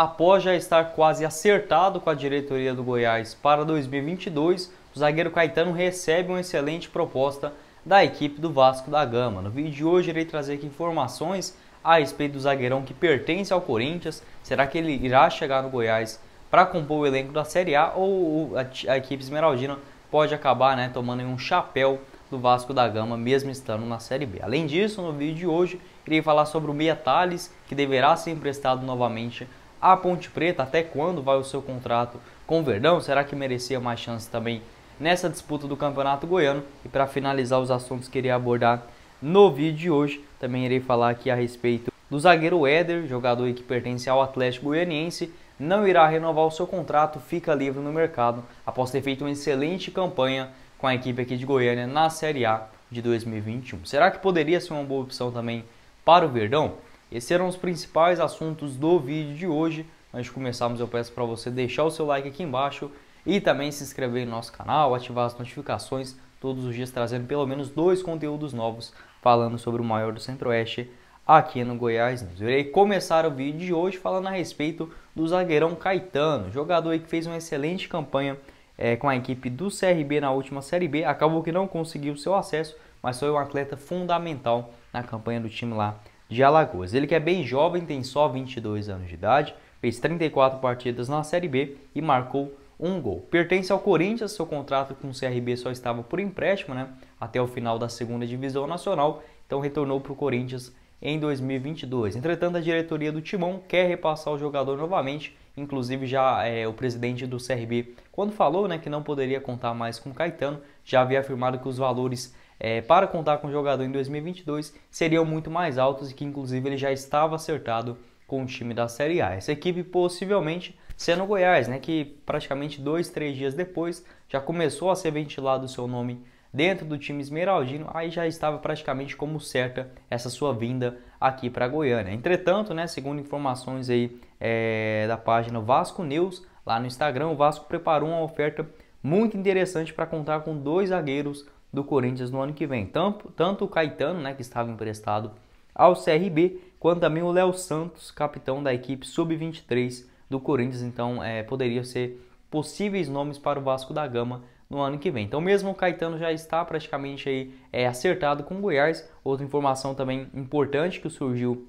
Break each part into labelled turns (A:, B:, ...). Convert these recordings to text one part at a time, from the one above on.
A: Após já estar quase acertado com a diretoria do Goiás para 2022, o zagueiro Caetano recebe uma excelente proposta da equipe do Vasco da Gama. No vídeo de hoje irei trazer aqui informações a respeito do zagueirão que pertence ao Corinthians. Será que ele irá chegar no Goiás para compor o elenco da Série A ou a, equipe esmeraldina pode acabar né, tomando um chapéu do Vasco da Gama, mesmo estando na Série B. Além disso, no vídeo de hoje, irei falar sobre o Meia Thales que deverá ser emprestado novamente a Ponte Preta, até quando vai o seu contrato com o Verdão? Será que merecia mais chance também nessa disputa do Campeonato Goiano? E para finalizar os assuntos que irei abordar no vídeo de hoje, também irei falar aqui a respeito do zagueiro Éder, jogador que pertence ao Atlético Goianiense, não irá renovar o seu contrato, fica livre no mercado após ter feito uma excelente campanha com a equipe aqui de Goiânia na Série A de 2021. Será que poderia ser uma boa opção também para o Verdão? Esses eram os principais assuntos do vídeo de hoje. Antes de começarmos, eu peço para você deixar o seu like aqui embaixo e também se inscrever no nosso canal, ativar as notificações todos os dias trazendo pelo menos dois conteúdos novos falando sobre o maior do Centro-Oeste aqui no Goiás News. Eu irei começar o vídeo de hoje falando a respeito do zagueirão Caetano, jogador que fez uma excelente campanha é, com a equipe do CRB na última Série B, acabou que não conseguiu seu acesso, mas foi um atleta fundamental na campanha do time lá de Alagoas. Ele que é bem jovem, tem só 22 anos de idade, fez 34 partidas na Série B e marcou um gol. Pertence ao Corinthians, seu contrato com o CRB só estava por empréstimo, né? Até o final da segunda divisão nacional, então retornou para o Corinthians em 2022. Entretanto, a diretoria do Timão quer repassar o jogador novamente. Inclusive, já é, o presidente do CRB, quando falou né, que não poderia contar mais com Caetano, já havia afirmado que os valores é, para contar com o jogador em 2022 seriam muito mais altos e que inclusive ele já estava acertado com o time da Série A. Essa equipe possivelmente sendo o Goiás, né, que praticamente dois, três dias depois já começou a ser ventilado o seu nome dentro do time esmeraldino, aí já estava praticamente como certa essa sua vinda aqui para Goiânia. Entretanto, né, segundo informações aí é, da página Vasco News, lá no Instagram, o Vasco preparou uma oferta muito interessante para contar com dois zagueiros do Corinthians no ano que vem. Tanto, tanto o Caetano, né, que estava emprestado ao CRB, quanto também o Léo Santos, capitão da equipe sub-23 do Corinthians. Então, é, poderia ser possíveis nomes para o Vasco da Gama no ano que vem. Então, mesmo o Caetano já está praticamente aí, é, acertado com o Goiás. Outra informação também importante que surgiu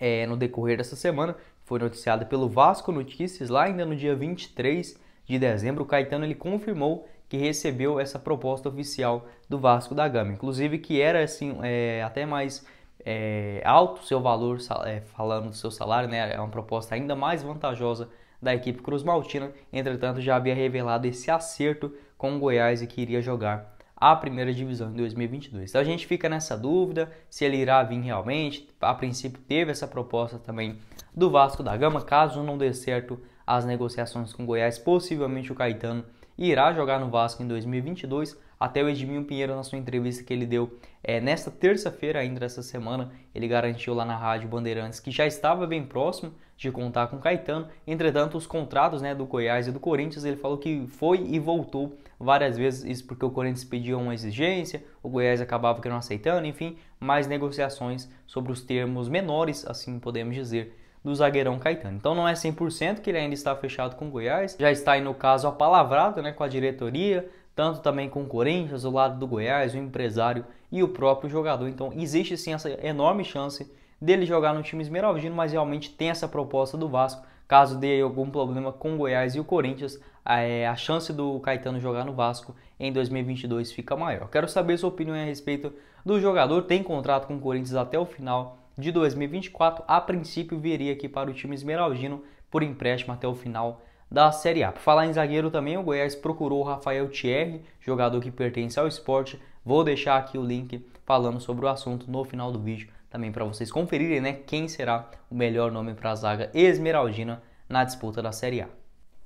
A: é, no decorrer dessa semana foi noticiada pelo Vasco Notícias lá ainda no dia 23 de dezembro. O Caetano ele confirmou que recebeu essa proposta oficial do Vasco da Gama. Inclusive que era assim é, até mais é, alto seu valor é, falando do seu salário, né? É uma proposta ainda mais vantajosa da equipe Cruz Maltina. Entretanto, já havia revelado esse acerto com o Goiás e que iria jogar a primeira divisão em 2022. Então a gente fica nessa dúvida se ele irá vir realmente. A princípio teve essa proposta também do Vasco da Gama, caso não dê certo as negociações com o Goiás, possivelmente o Caetano e irá jogar no Vasco em 2022. Até o Edminho Pinheiro, na sua entrevista que ele deu é, nesta terça-feira, ainda essa semana, ele garantiu lá na Rádio Bandeirantes que já estava bem próximo de contar com Caetano. Entretanto, os contratos né, do Goiás e do Corinthians, ele falou que foi e voltou várias vezes, isso porque o Corinthians pedia uma exigência, o Goiás acabava que não aceitando, enfim, mais negociações sobre os termos menores, assim podemos dizer, do zagueirão Caetano. Então não é 100% que ele ainda está fechado com o Goiás, já está aí no caso apalavrado né, com a diretoria, tanto também com o Corinthians, o lado do Goiás, o empresário e o próprio jogador. Então existe sim essa enorme chance dele jogar no time esmeraldino, mas realmente tem essa proposta do Vasco. Caso dê algum problema com o Goiás e o Corinthians, a é, chance do Caetano jogar no Vasco em 2022 fica maior. Quero saber sua opinião a respeito do jogador. Tem contrato com o Corinthians até o final de 2024, a princípio viria aqui para o time esmeraldino por empréstimo até o final da Série A. Para falar em zagueiro também, o Goiás procurou o Rafael Thierry, jogador que pertence ao esporte. Vou deixar aqui o link falando sobre o assunto no final do vídeo, também para vocês conferirem né, quem será o melhor nome para a zaga esmeraldina na disputa da Série A.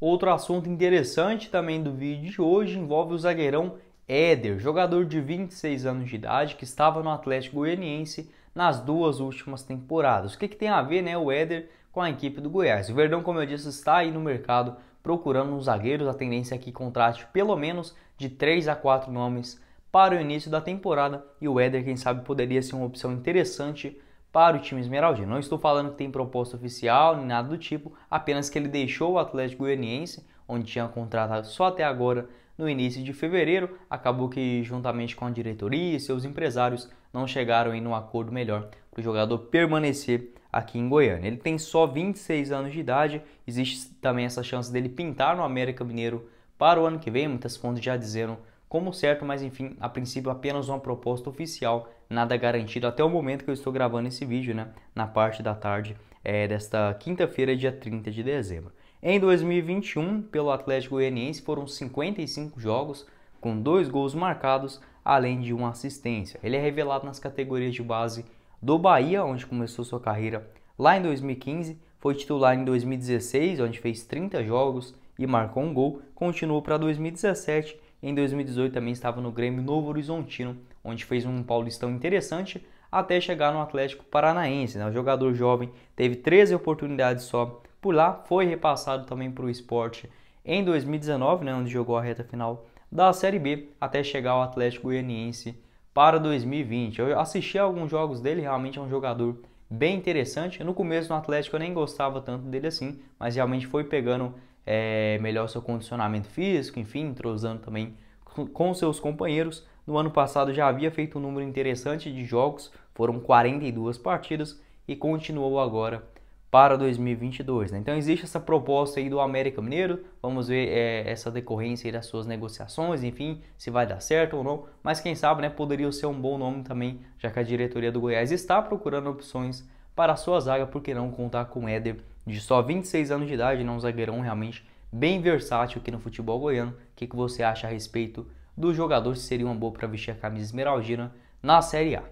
A: Outro assunto interessante também do vídeo de hoje envolve o zagueirão Éder, jogador de 26 anos de idade que estava no Atlético Goianiense nas duas últimas temporadas. O que, que tem a ver né, o Éder com a equipe do Goiás? O Verdão, como eu disse, está aí no mercado procurando zagueiros. A tendência é que contrate pelo menos de 3 a 4 nomes para o início da temporada e o Éder, quem sabe, poderia ser uma opção interessante para o time esmeraldino. Não estou falando que tem proposta oficial nem nada do tipo, apenas que ele deixou o Atlético Goianiense, onde tinha contratado só até agora no início de fevereiro, acabou que, juntamente com a diretoria e seus empresários, não chegaram em um acordo melhor para o jogador permanecer aqui em Goiânia. Ele tem só 26 anos de idade, existe também essa chance dele pintar no América Mineiro para o ano que vem, muitas fontes já dizendo como certo, mas enfim, a princípio apenas uma proposta oficial, nada garantido até o momento que eu estou gravando esse vídeo, né, na parte da tarde é, desta quinta-feira, dia 30 de dezembro. Em 2021, pelo Atlético Goianiense, foram 55 jogos, com dois gols marcados, além de uma assistência. Ele é revelado nas categorias de base do Bahia, onde começou sua carreira lá em 2015, foi titular em 2016, onde fez 30 jogos e marcou um gol, continuou para 2017, em 2018 também estava no Grêmio Novo Horizontino, onde fez um paulistão interessante, até chegar no Atlético Paranaense. Né? O jogador jovem teve 13 oportunidades só por lá, foi repassado também para o esporte em 2019, né? onde jogou a reta final da Série B, até chegar ao Atlético Goianiense para 2020. Eu assisti a alguns jogos dele, realmente é um jogador bem interessante. No começo no Atlético eu nem gostava tanto dele assim, mas realmente foi pegando é, melhor seu condicionamento físico, enfim, entrosando também com seus companheiros. No ano passado já havia feito um número interessante de jogos, foram 42 partidas e continuou agora para 2022. Né? Então existe essa proposta aí do América Mineiro, vamos ver é, essa decorrência das suas negociações, enfim, se vai dar certo ou não, mas quem sabe né, poderia ser um bom nome também, já que a diretoria do Goiás está procurando opções para a sua zaga, porque não contar com Éder de só 26 anos de idade, né, um zagueirão realmente bem versátil aqui no futebol goiano. O que, que você acha a respeito dos jogadores seria uma boa para vestir a camisa esmeraldina na Série A.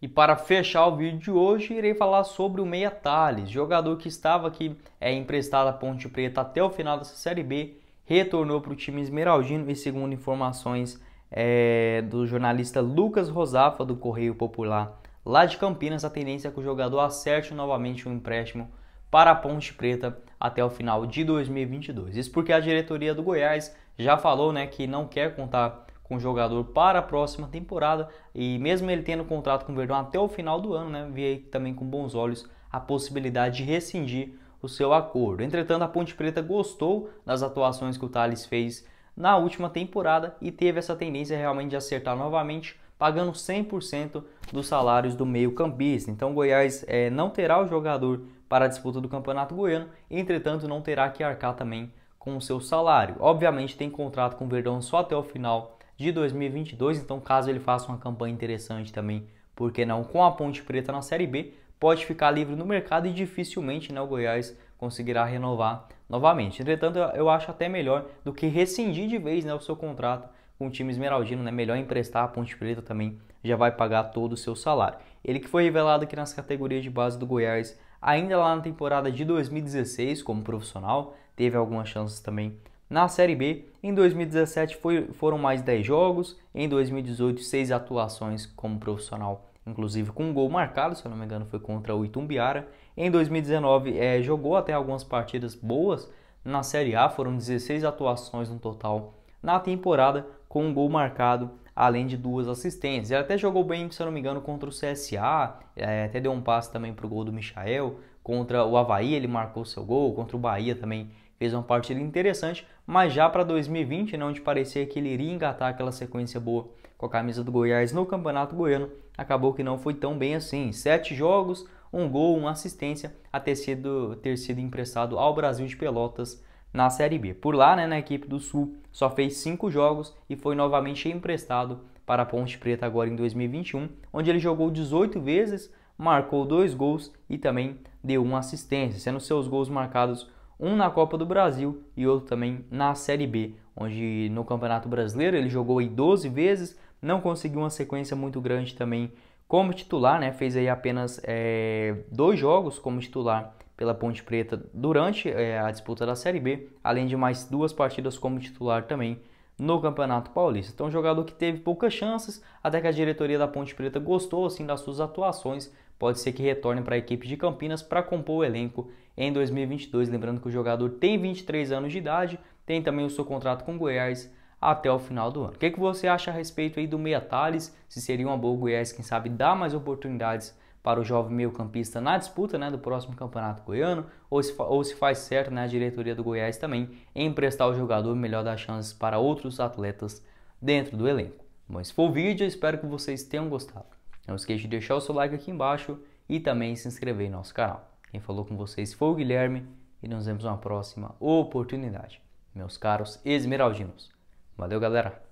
A: E para fechar o vídeo de hoje, irei falar sobre o Meia Thales, jogador que estava aqui é emprestado à Ponte Preta até o final dessa Série B, retornou para o time esmeraldino e segundo informações é, do jornalista Lucas Rosafa do Correio Popular lá de Campinas, a tendência é que o jogador acerte novamente o um empréstimo para a Ponte Preta até o final de 2022. Isso porque a diretoria do Goiás já falou né, que não quer contar com o jogador para a próxima temporada e mesmo ele tendo contrato com o Verdão até o final do ano, né, aí também com bons olhos a possibilidade de rescindir o seu acordo. Entretanto, a Ponte Preta gostou das atuações que o Thales fez na última temporada e teve essa tendência realmente de acertar novamente, pagando 100% dos salários do meio-campista. Então, o Goiás é, não terá o jogador para a disputa do Campeonato Goiano, entretanto, não terá que arcar também com o seu salário. Obviamente tem contrato com o Verdão só até o final de 2022, então caso ele faça uma campanha interessante também, porque não, com a Ponte Preta na Série B, pode ficar livre no mercado e dificilmente né, o Goiás conseguirá renovar novamente. Entretanto, eu acho até melhor do que rescindir de vez né, o seu contrato com o time esmeraldino, né? Melhor emprestar a Ponte Preta também, já vai pagar todo o seu salário. Ele que foi revelado aqui nas categorias de base do Goiás ainda lá na temporada de 2016 como profissional, teve algumas chances também na Série B. Em 2017 foi, foram mais 10 jogos, em 2018 6 atuações como profissional, inclusive com um gol marcado, se eu não me engano foi contra o Itumbiara. Em 2019 é, eh, jogou até algumas partidas boas na Série A, foram 16 atuações no total na temporada, com um gol marcado, além de duas assistências. Ele até jogou bem, se eu não me engano, contra o CSA, é, eh, até deu um passe também para o gol do Michael, Contra o Havaí ele marcou seu gol, contra o Bahia também fez uma partida interessante, mas já para 2020, né, onde parecia que ele iria engatar aquela sequência boa com a camisa do Goiás no Campeonato Goiano, acabou que não foi tão bem assim. Sete jogos, um gol, uma assistência a ter sido, ter sido emprestado ao Brasil de Pelotas na Série B. Por lá, né, na equipe do Sul, só fez cinco jogos e foi novamente emprestado para a Ponte Preta agora em 2021, onde ele jogou 18 vezes, marcou dois gols e também deu uma assistência, sendo seus gols marcados um na Copa do Brasil e outro também na Série B, onde no Campeonato Brasileiro ele jogou aí 12 vezes, não conseguiu uma sequência muito grande também como titular, né? Fez aí apenas é, dois jogos como titular pela Ponte Preta durante é, a disputa da Série B, além de mais duas partidas como titular também no Campeonato Paulista. Então, um jogador que teve poucas chances, até que a diretoria da Ponte Preta gostou assim das suas atuações pode ser que retorne para a equipe de Campinas para compor o elenco em 2022. Lembrando que o jogador tem 23 anos de idade, tem também o seu contrato com o Goiás até o final do ano. O que, que você acha a respeito aí do Meia Thales? Se seria uma boa o Goiás, quem sabe, dar mais oportunidades para o jovem meio-campista na disputa né, do próximo campeonato goiano, ou se, ou se faz certo né, a diretoria do Goiás também emprestar o jogador, melhor dar chances para outros atletas dentro do elenco. Bom, esse foi o vídeo, espero que vocês tenham gostado. Não esqueça de deixar o seu like aqui embaixo e também se inscrever em nosso canal. Quem falou com vocês foi o Guilherme e nos vemos na próxima oportunidade. Meus caros esmeraldinos. Valeu, galera!